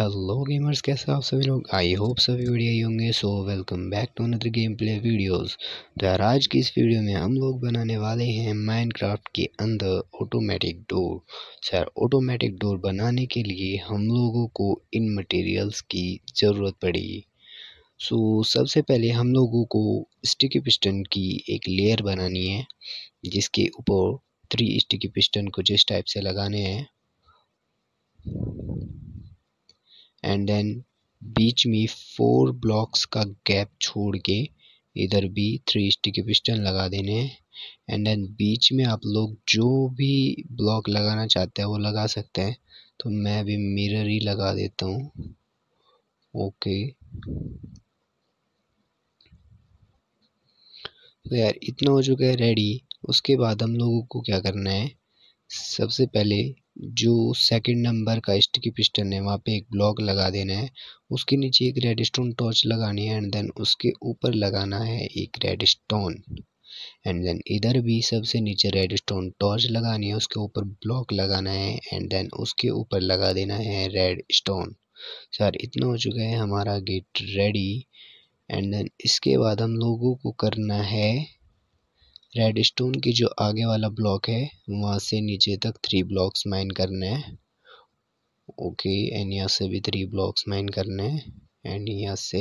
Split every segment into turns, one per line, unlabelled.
hello gamers कैसे आप सभी लोग आई होप सभी बढ़िया ही होंगे so welcome back to another game play videos तो यार आज की इस वीडियो में हम लोग बनाने वाले हैं माइनक्राफ्ट के अंदर automatic door sir automatic door बनाने के लिए हम लोगों को इन मटेरियल्स की ज़रूरत पड़ेगी सो सबसे पहले हम लोगों को स्टिकी पिस्टन की एक लेयर बनानी है जिसके ऊपर थ्री स्टिकी पिस्टन कुछ इस टाइप से लगाने हैं एंड देन बीच में फोर ब्लॉक्स का गैप छोड़ के इधर भी थ्री स्टिक पिस्टन लगा देने हैं एंड देन बीच में आप लोग जो भी ब्लॉक लगाना चाहते हैं वो लगा सकते हैं तो मैं भी मिरर ही लगा देता हूँ ओके तो यार इतना हो चुका है रेडी उसके बाद हम लोगों को क्या करना है सबसे पहले जो सेकंड नंबर का स्टिकी पिस्टन है वहाँ पे एक ब्लॉक लगा देना है उसके नीचे एक रेडस्टोन टॉर्च लगानी है एंड देन उसके ऊपर लगाना है एक रेडस्टोन एंड देन इधर भी सबसे नीचे रेडस्टोन टॉर्च लगानी है उसके ऊपर ब्लॉक लगाना है एंड देन उसके ऊपर लगा देना है रेड स्टोन सर इतना हो चुका है हमारा गेट रेडी एंड देन इसके बाद हम लोगों को करना है रेडस्टोन की जो आगे वाला ब्लॉक है वहाँ से नीचे तक थ्री ब्लॉक्स माइन करना है ओके एंड यहाँ से भी थ्री ब्लॉक्स माइन करना है एंड यहाँ से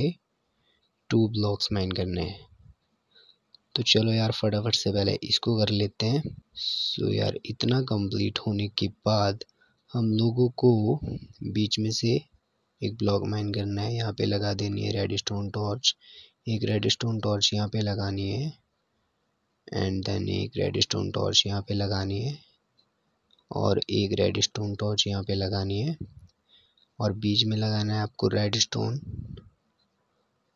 टू ब्लॉक्स माइन करने हैं तो चलो यार फटाफट से पहले इसको कर लेते हैं सो so यार इतना कंप्लीट होने के बाद हम लोगों को बीच में से एक ब्लॉक माइन करना है यहाँ पे लगा देनी है रेड स्टोन टॉर्च एक रेड स्टोन टॉर्च यहाँ पे लगानी है एंड देन एक रेड स्टोन टॉर्च यहाँ पे लगानी है और एक रेड स्टोन टॉर्च यहाँ पे लगानी है और बीच में लगाना है आपको रेड स्टोन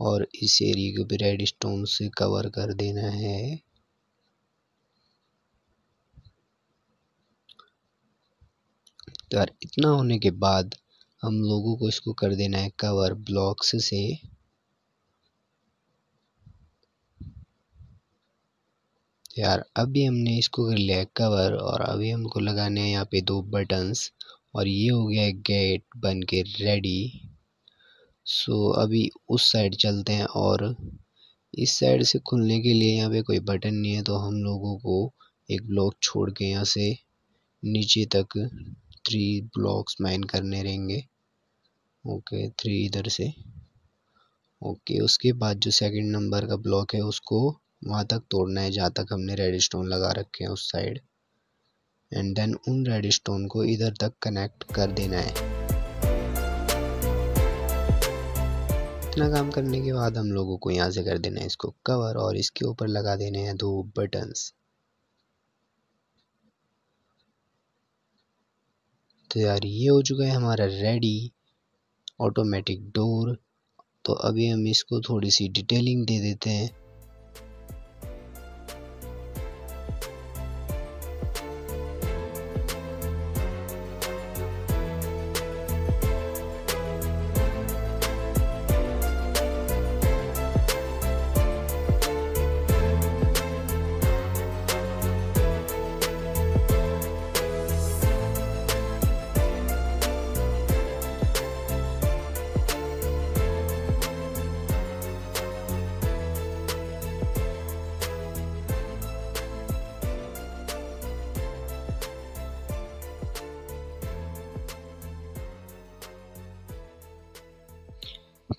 और इस एरिए को भी रेड स्टोन से कवर कर देना है तो यार इतना होने के बाद हम लोगों को इसको कर देना है कवर ब्लॉक्स से यार अभी हमने इसको कर लिया है कवर और अभी हमको लगाने हैं यहाँ पे दो बटन्स और ये हो गया गेट बन के रेडी सो अभी उस साइड चलते हैं और इस साइड से खुलने के लिए यहाँ पे कोई बटन नहीं है तो हम लोगों को एक ब्लॉक छोड़ के यहाँ से नीचे तक थ्री ब्लॉक्स माइन करने रहेंगे ओके थ्री इधर से ओके उसके बाद जो सेकंड नंबर का ब्लॉक है उसको वहाँ तक तोड़ना है जहाँ तक हमने रेड स्टोन लगा रखे हैं उस साइड एंड देन उन रेड स्टोन को इधर तक कनेक्ट कर देना है इतना काम करने के बाद हम लोगों को यहाँ से कर देना है इसको कवर और इसके ऊपर लगा देने हैं दो बटन्स तो यार ये हो चुका है हमारा रेडी ऑटोमेटिक डोर तो अभी हम इसको थोड़ी सी डिटेलिंग दे देते हैं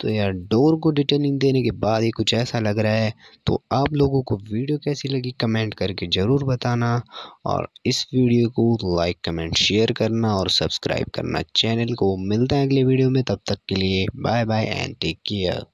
तो यार डोर को डिटेलिंग देने के बाद ये कुछ ऐसा लग रहा है तो आप लोगों को वीडियो कैसी लगी कमेंट करके ज़रूर बताना और इस वीडियो को लाइक कमेंट शेयर करना और सब्सक्राइब करना चैनल को मिलता है अगले वीडियो में तब तक के लिए bye bye and take care